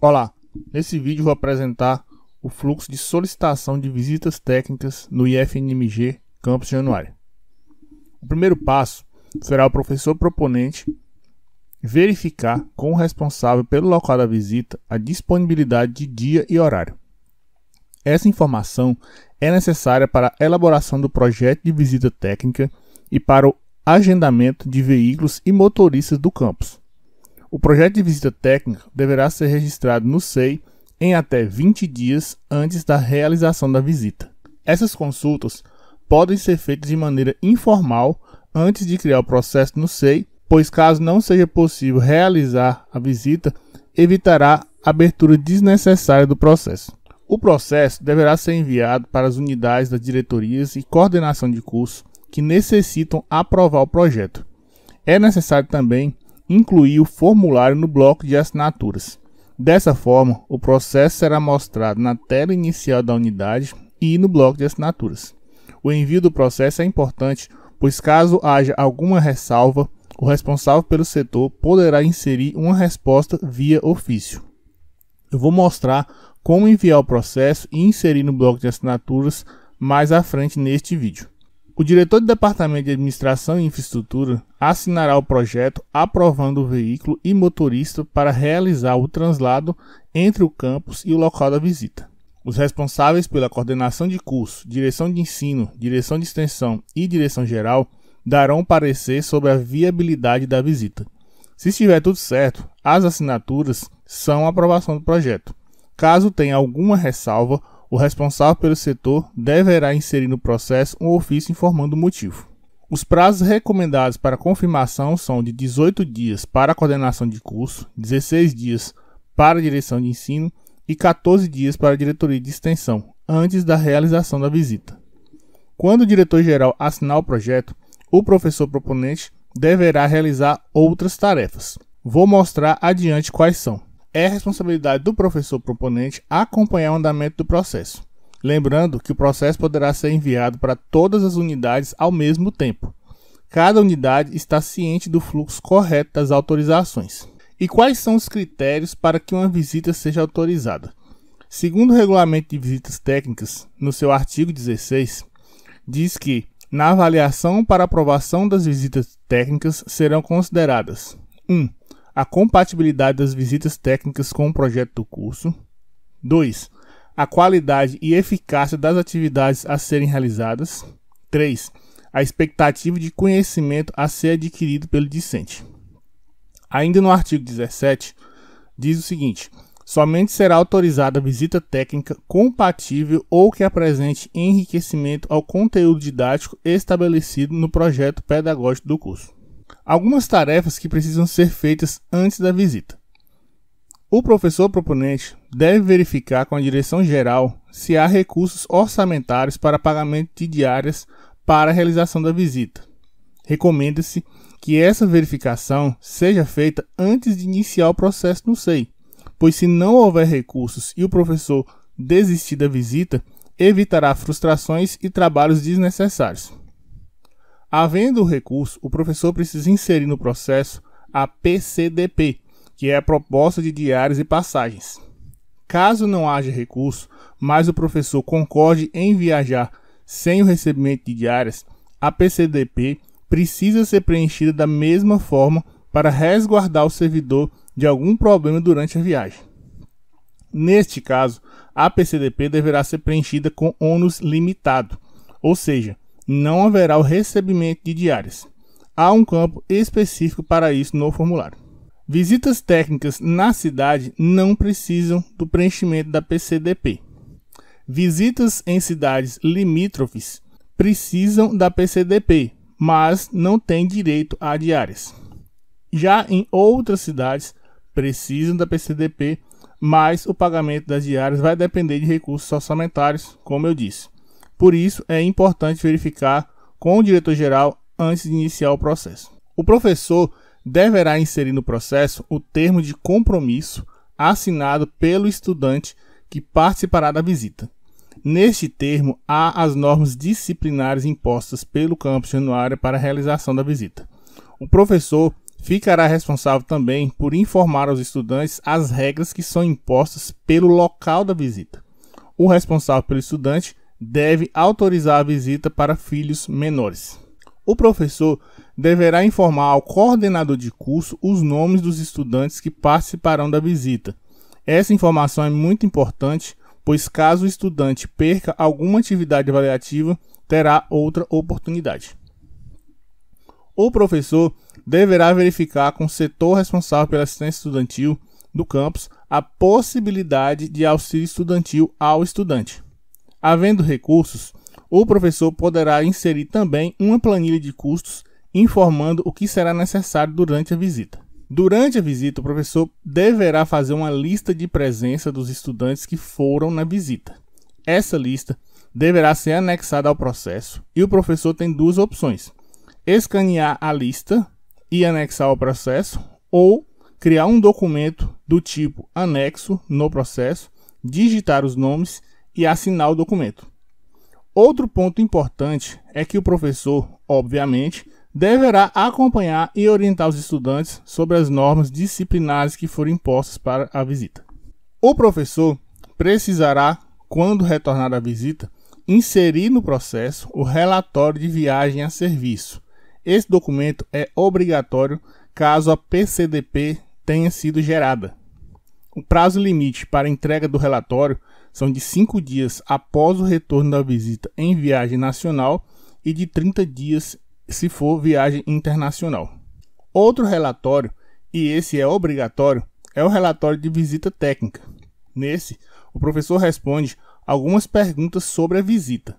Olá, nesse vídeo vou apresentar o fluxo de solicitação de visitas técnicas no IFNMG Campus Januário. O primeiro passo será o professor proponente verificar com o responsável pelo local da visita a disponibilidade de dia e horário. Essa informação é necessária para a elaboração do projeto de visita técnica e para o agendamento de veículos e motoristas do campus. O projeto de visita técnica deverá ser registrado no SEI em até 20 dias antes da realização da visita. Essas consultas podem ser feitas de maneira informal antes de criar o processo no SEI, pois caso não seja possível realizar a visita, evitará abertura desnecessária do processo. O processo deverá ser enviado para as unidades das diretorias e coordenação de curso que necessitam aprovar o projeto. É necessário também incluir o formulário no bloco de assinaturas. Dessa forma, o processo será mostrado na tela inicial da unidade e no bloco de assinaturas. O envio do processo é importante, pois caso haja alguma ressalva, o responsável pelo setor poderá inserir uma resposta via ofício. Eu vou mostrar como enviar o processo e inserir no bloco de assinaturas mais à frente neste vídeo. O diretor do Departamento de Administração e Infraestrutura assinará o projeto aprovando o veículo e motorista para realizar o translado entre o campus e o local da visita. Os responsáveis pela coordenação de curso, direção de ensino, direção de extensão e direção geral darão parecer sobre a viabilidade da visita. Se estiver tudo certo, as assinaturas são a aprovação do projeto. Caso tenha alguma ressalva, o responsável pelo setor deverá inserir no processo um ofício informando o motivo. Os prazos recomendados para confirmação são de 18 dias para a coordenação de curso, 16 dias para a direção de ensino e 14 dias para a diretoria de extensão, antes da realização da visita. Quando o diretor-geral assinar o projeto, o professor proponente deverá realizar outras tarefas. Vou mostrar adiante quais são é responsabilidade do professor proponente acompanhar o andamento do processo. Lembrando que o processo poderá ser enviado para todas as unidades ao mesmo tempo. Cada unidade está ciente do fluxo correto das autorizações. E quais são os critérios para que uma visita seja autorizada? Segundo o Regulamento de Visitas Técnicas, no seu artigo 16, diz que, na avaliação para aprovação das visitas técnicas, serão consideradas 1. Um, a compatibilidade das visitas técnicas com o projeto do curso. 2. A qualidade e eficácia das atividades a serem realizadas. 3. A expectativa de conhecimento a ser adquirido pelo discente. Ainda no artigo 17, diz o seguinte: somente será autorizada a visita técnica compatível ou que apresente enriquecimento ao conteúdo didático estabelecido no projeto pedagógico do curso algumas tarefas que precisam ser feitas antes da visita. O professor proponente deve verificar com a direção geral se há recursos orçamentários para pagamento de diárias para a realização da visita. Recomenda-se que essa verificação seja feita antes de iniciar o processo no SEI, pois se não houver recursos e o professor desistir da visita, evitará frustrações e trabalhos desnecessários. Havendo o recurso, o professor precisa inserir no processo a PCDP, que é a proposta de diários e passagens. Caso não haja recurso, mas o professor concorde em viajar sem o recebimento de diárias, a PCDP precisa ser preenchida da mesma forma para resguardar o servidor de algum problema durante a viagem. Neste caso, a PCDP deverá ser preenchida com ônus limitado, ou seja, não haverá o recebimento de diárias. Há um campo específico para isso no formulário. Visitas técnicas na cidade não precisam do preenchimento da PCDP. Visitas em cidades limítrofes precisam da PCDP, mas não têm direito a diárias. Já em outras cidades precisam da PCDP, mas o pagamento das diárias vai depender de recursos orçamentários, como eu disse. Por isso, é importante verificar com o diretor-geral antes de iniciar o processo. O professor deverá inserir no processo o termo de compromisso assinado pelo estudante que participará da visita. Neste termo, há as normas disciplinares impostas pelo campus Januário para a realização da visita. O professor ficará responsável também por informar aos estudantes as regras que são impostas pelo local da visita. O responsável pelo estudante deve autorizar a visita para filhos menores. O professor deverá informar ao coordenador de curso os nomes dos estudantes que participarão da visita. Essa informação é muito importante, pois caso o estudante perca alguma atividade avaliativa, terá outra oportunidade. O professor deverá verificar com o setor responsável pela assistência estudantil do campus a possibilidade de auxílio estudantil ao estudante. Havendo recursos, o professor poderá inserir também uma planilha de custos informando o que será necessário durante a visita. Durante a visita, o professor deverá fazer uma lista de presença dos estudantes que foram na visita. Essa lista deverá ser anexada ao processo e o professor tem duas opções: escanear a lista e anexar ao processo ou criar um documento do tipo anexo no processo, digitar os nomes e assinar o documento. Outro ponto importante é que o professor, obviamente, deverá acompanhar e orientar os estudantes sobre as normas disciplinares que forem impostas para a visita. O professor precisará, quando retornar à visita, inserir no processo o relatório de viagem a serviço. Esse documento é obrigatório caso a PCDP tenha sido gerada. O prazo limite para entrega do relatório são de 5 dias após o retorno da visita em viagem nacional e de 30 dias se for viagem internacional. Outro relatório, e esse é obrigatório, é o relatório de visita técnica. Nesse, o professor responde algumas perguntas sobre a visita.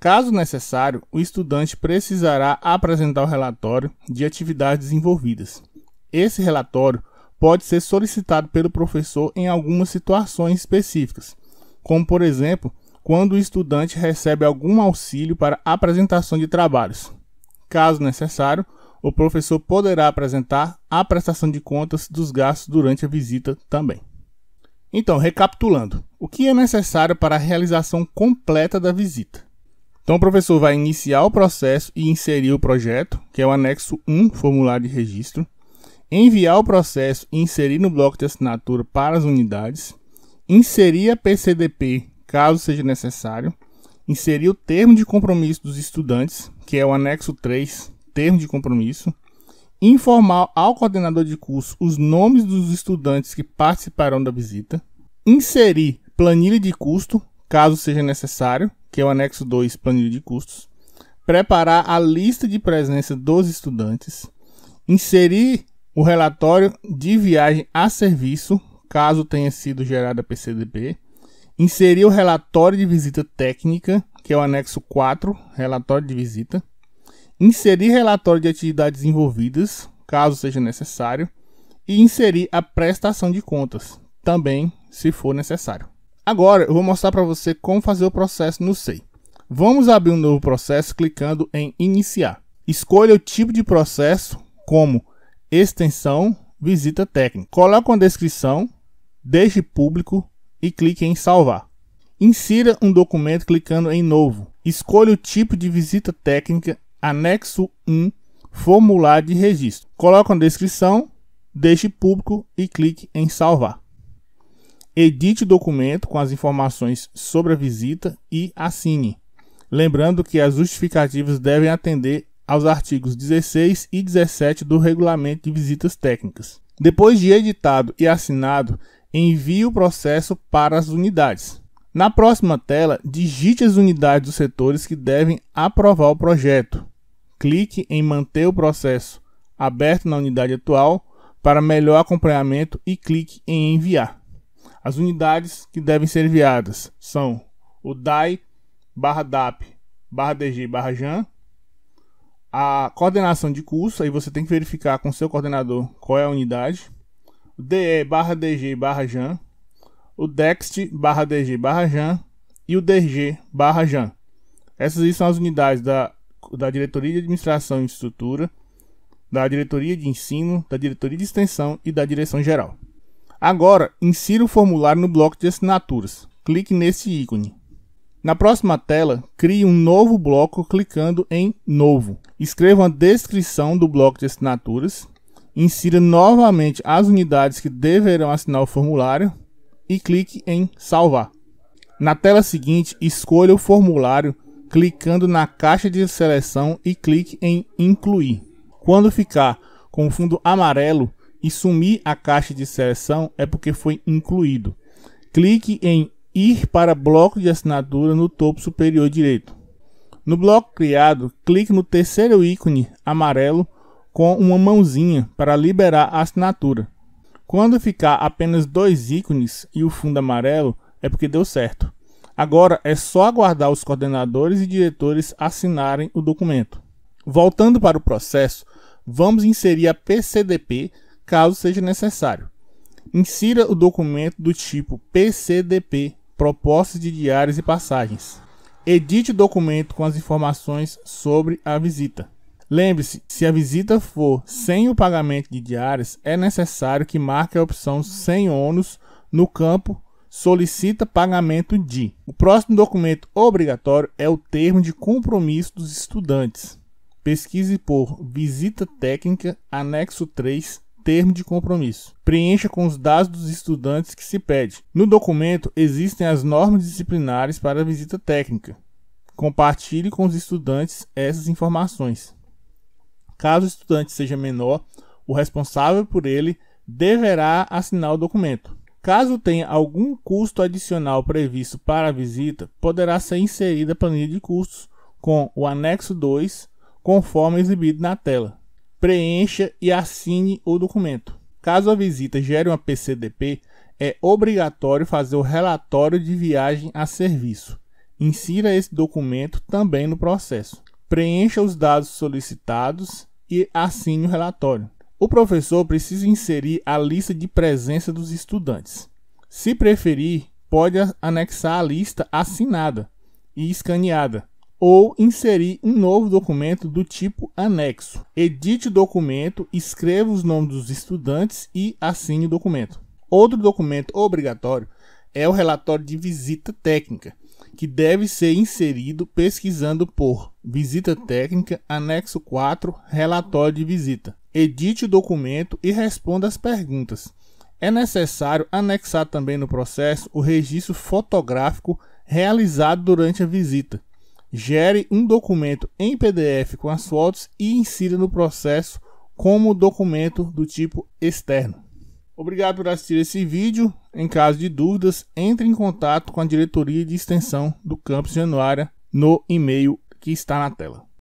Caso necessário, o estudante precisará apresentar o relatório de atividades envolvidas. Esse relatório pode ser solicitado pelo professor em algumas situações específicas, como por exemplo, quando o estudante recebe algum auxílio para apresentação de trabalhos. Caso necessário, o professor poderá apresentar a prestação de contas dos gastos durante a visita também. Então, recapitulando, o que é necessário para a realização completa da visita? Então, o professor vai iniciar o processo e inserir o projeto, que é o anexo 1, formulário de registro, enviar o processo e inserir no bloco de assinatura para as unidades inserir a PCDP, caso seja necessário, inserir o termo de compromisso dos estudantes, que é o anexo 3, termo de compromisso, informar ao coordenador de curso os nomes dos estudantes que participarão da visita, inserir planilha de custo, caso seja necessário, que é o anexo 2, planilha de custos, preparar a lista de presença dos estudantes, inserir o relatório de viagem a serviço, caso tenha sido gerada PCDB, inserir o relatório de visita técnica, que é o anexo 4, relatório de visita, inserir relatório de atividades envolvidas, caso seja necessário, e inserir a prestação de contas, também se for necessário. Agora eu vou mostrar para você como fazer o processo no SEI. Vamos abrir um novo processo clicando em iniciar. Escolha o tipo de processo como extensão, visita técnica. Coloque uma descrição desde Público e clique em Salvar. Insira um documento clicando em Novo. Escolha o tipo de visita técnica Anexo 1 Formulário de Registro. Coloque a descrição, deixe público e clique em Salvar. Edite o documento com as informações sobre a visita e assine. Lembrando que as justificativas devem atender aos artigos 16 e 17 do Regulamento de Visitas Técnicas. Depois de editado e assinado, envie o processo para as unidades. Na próxima tela, digite as unidades dos setores que devem aprovar o projeto. Clique em Manter o processo aberto na unidade atual para melhor acompanhamento e clique em Enviar. As unidades que devem ser enviadas são o DAI, barra DAP, barra DG, barra JAN, a coordenação de curso, aí você tem que verificar com seu coordenador qual é a unidade, o DE barra DG barra Jan, o DEXT barra DG barra Jan e o DG barra Jan. Essas aí são as unidades da, da Diretoria de Administração e Estrutura, da Diretoria de Ensino, da Diretoria de Extensão e da Direção Geral. Agora, insira o formulário no bloco de assinaturas. Clique nesse ícone. Na próxima tela, crie um novo bloco clicando em Novo. Escreva a descrição do bloco de assinaturas insira novamente as unidades que deverão assinar o formulário e clique em Salvar. Na tela seguinte, escolha o formulário clicando na caixa de seleção e clique em Incluir. Quando ficar com o fundo amarelo e sumir a caixa de seleção, é porque foi incluído. Clique em Ir para bloco de assinatura no topo superior direito. No bloco criado, clique no terceiro ícone amarelo com uma mãozinha para liberar a assinatura. Quando ficar apenas dois ícones e o fundo amarelo, é porque deu certo. Agora é só aguardar os coordenadores e diretores assinarem o documento. Voltando para o processo, vamos inserir a PCDP caso seja necessário. Insira o documento do tipo PCDP Propostas de Diários e Passagens. Edite o documento com as informações sobre a visita. Lembre-se, se a visita for sem o pagamento de diárias, é necessário que marque a opção sem ônus no campo solicita pagamento de. O próximo documento obrigatório é o termo de compromisso dos estudantes. Pesquise por visita técnica, anexo 3, termo de compromisso. Preencha com os dados dos estudantes que se pede. No documento existem as normas disciplinares para a visita técnica. Compartilhe com os estudantes essas informações. Caso o estudante seja menor, o responsável por ele deverá assinar o documento. Caso tenha algum custo adicional previsto para a visita, poderá ser inserida a planilha de custos com o anexo 2, conforme exibido na tela. Preencha e assine o documento. Caso a visita gere uma PCDP, é obrigatório fazer o relatório de viagem a serviço. Insira esse documento também no processo preencha os dados solicitados e assine o relatório. O professor precisa inserir a lista de presença dos estudantes. Se preferir, pode anexar a lista assinada e escaneada ou inserir um novo documento do tipo anexo. Edite o documento, escreva os nomes dos estudantes e assine o documento. Outro documento obrigatório é o relatório de visita técnica, que deve ser inserido pesquisando por Visita técnica, anexo 4, relatório de visita. Edite o documento e responda as perguntas. É necessário anexar também no processo o registro fotográfico realizado durante a visita. Gere um documento em PDF com as fotos e insira no processo como documento do tipo externo. Obrigado por assistir esse vídeo. Em caso de dúvidas, entre em contato com a diretoria de extensão do campus Januária no e-mail que está na tela.